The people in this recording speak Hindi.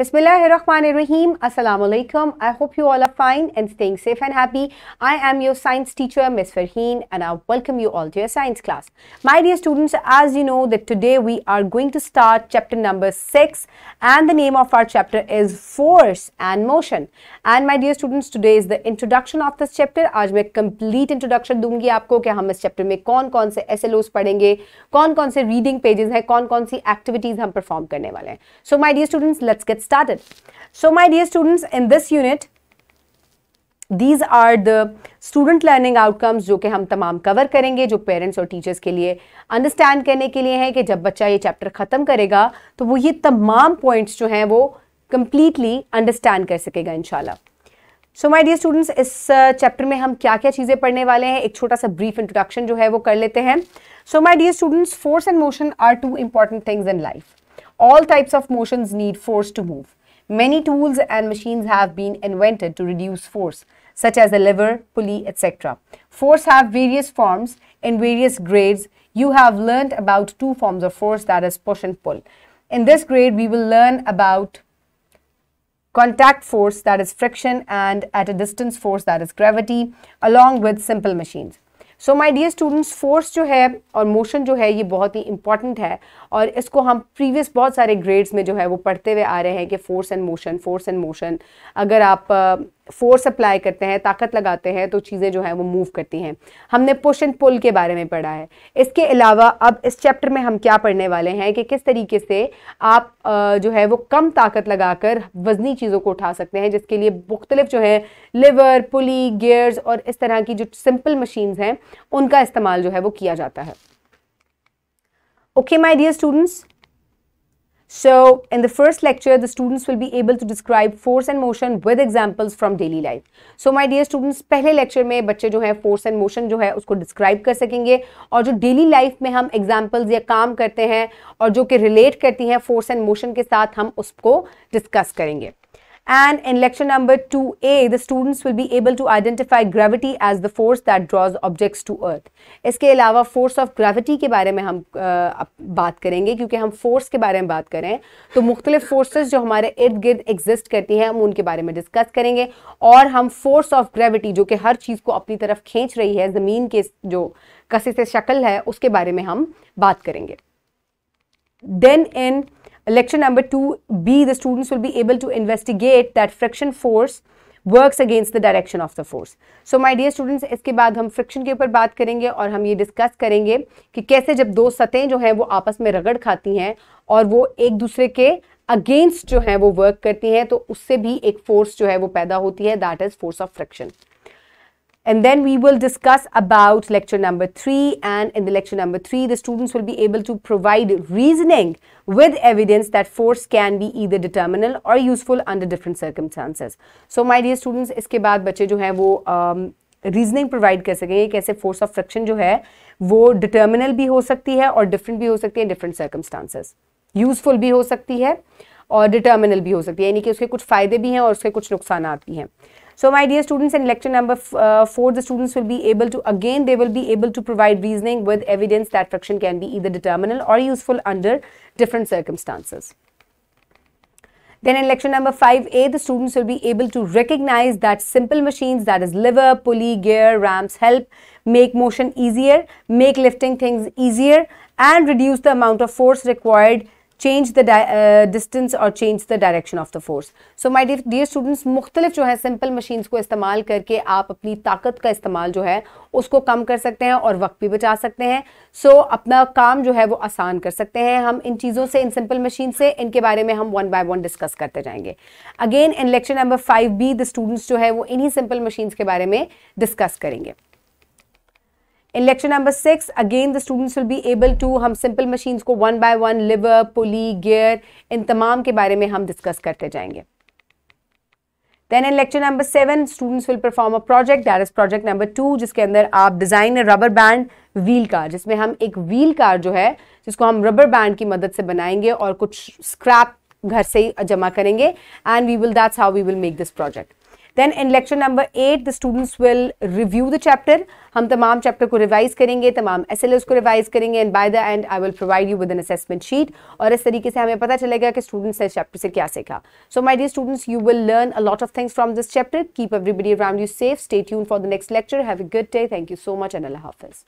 Bismillahirrahmanirrahim. Assalamu alaikum. I hope you all are fine and staying safe and happy. I am your science teacher, Ms. Farheen, and I welcome you all to your science class. My dear students, as you know that today we are going to start chapter number 6 and the name of our chapter is Force and Motion. And my dear students, today is the introduction of this chapter. आज मैं complete introduction दूंगी आपको कि हम इस chapter में कौन-कौन से SLOs पढ़ेंगे, कौन-कौन से reading pages हैं, कौन-कौन सी activities हम perform करने वाले So my dear students, let's get started. So my dear students, in this unit, these are the student learning outcomes जो कि हम तमाम कवर करेंगे जो पेरेंट्स और टीचर्स के लिए अंडरस्टैंड करने के लिए हैं कि जब बच्चा ये चैप्टर ख़त्म करेगा तो वो ये तमाम points जो हैं वो completely अंडरस्टैंड कर सकेगा इनशाला सो माई डियर स्टूडेंट्स इस चैप्टर uh, में हम क्या क्या चीज़ें पढ़ने वाले हैं एक छोटा सा ब्रीफ इंट्रोडक्शन जो है वो कर लेते हैं so my dear students force and motion are two important things in life All types of motions need force to move. Many tools and machines have been invented to reduce force, such as a lever, pulley, etc. Force have various forms in various grades. You have learned about two forms of force, that is push and pull. In this grade, we will learn about contact force, that is friction, and at a distance force, that is gravity, along with simple machines. So my dear students force जो है और मोशन जो है ये बहुत ही इंपॉर्टेंट है और इसको हम प्रीवियस बहुत सारे ग्रेड्स में जो है वो पढ़ते हुए आ रहे हैं कि force and motion force and motion अगर आप फोर्स अप्लाई करते हैं ताकत लगाते हैं तो चीज़ें जो हैं वो मूव करती हैं हमने पुश एंड पुल के बारे में पढ़ा है इसके अलावा अब इस चैप्टर में हम क्या पढ़ने वाले हैं कि किस तरीके से आप जो है वो कम ताकत लगाकर वजनी चीज़ों को उठा सकते हैं जिसके लिए मुख्तलिफ जो है लिवर पुली गियर्स और इस तरह की जो सिंपल मशीन्स हैं उनका इस्तेमाल जो है वो किया जाता है okay my dear students so in the first lecture the students will be able to describe force and motion with examples from daily life so my dear students पहले लेक्चर में बच्चे जो है फोर्स एंड मोशन जो है उसको डिस्क्राइब कर सकेंगे और जो डेली लाइफ में हम एग्जाम्पल्स या काम करते हैं और जो कि रिलेट करती हैं फोर्स एंड मोशन के साथ हम उसको डिस्कस करेंगे And in lecture number 2A, the students will be able to identify gravity as the force that draws objects to earth. iske alawa force of gravity ke bare mein hum baat karenge kyunki hum force ke bare mein baat kar rahe hain to mukhtalif forces jo hamare इर्द gird exist karti hain hum unke bare mein discuss karenge aur hum force of gravity jo ki har cheez ko apni taraf khench rahi hai zameen ke jo kasi se shakal hai uske bare mein hum baat karenge then in Lecture number 2b, the students will be able to investigate that friction force works against the direction of the force so my dear students इसके बाद हम फ्रिक्शन के ऊपर बात करेंगे और हम ये डिस्कस करेंगे कि कैसे जब दो सतहें जो हैं वो आपस में रगड़ खाती हैं और वो एक दूसरे के अगेंस्ट जो है वो वर्क करती हैं तो उससे भी एक फोर्स जो है वो पैदा होती है that is force of friction and then we will discuss about lecture number three and in the lecture number three the students will be able to provide reasoning with evidence that force can be either determinal or useful under different circumstances so my dear students iske baad bache jo hai wo um, reasoning provide kar sakenge kaise force of friction jo hai wo determinal bhi ho sakti hai aur different bhi ho sakti hai in different circumstances useful bhi ho sakti hai aur determinal bhi ho sakti hai yani ki uske kuch fayde bhi hain aur uske kuch nuksanat bhi hain so my dear students in lecture number uh, 4 the students will be able to again they will be able to provide reasoning with evidence that fraction can be either determinal or useful under different circumstances. Then in lecture number 5a, the students will be able to recognize that simple machines that is lever, pulley, gear, ramps help make motion easier, make lifting things easier and reduce the amount of force required change the distance और change the direction of the force so So my dear, students students, मुख्तलिफ जो है सिंपल मशीन्स को इस्तेमाल करके आप अपनी ताकत का इस्तेमाल जो है उसको कम कर सकते हैं और वक्त भी बचा सकते हैं सो so, अपना काम जो है वो आसान कर सकते हैं हम इन चीज़ों से इन सिंपल मशीन से इनके बारे में हम वन बाय वन डिस्कस करते जाएंगे again in lecture number five be the students जो है वो इन्हीं सिंपल मशीन्स के बारे में डिस्कस करेंगे In lecture number six, again the students will be able to, हम simple machines को one by one, liver, pulley, gear, इन तमाम के बारे में हम discuss करते जाएंगे Then in lecture number seven students will perform a project, that is project number two जिसके अंदर आप design a rubber band wheel car, जिसमें हम एक wheel car जो है, जिसको हम rubber band की मदद से बनाएंगे और कुछ scrap घर से ही जमा करेंगे and we will, that's how we will make this project. then in lecture number 8 the students will review the chapter hum tamam chapter ko revise karenge tamam slos ko revise karenge and by the end i will provide you with an assessment sheet aur is tarike se hame pata chalega ki students ne chapter se kya sikha so my dear students you will learn a lot of things from this chapter keep everybody around you safe stay tuned for the next lecture have a good day thank you so much and allah hafiz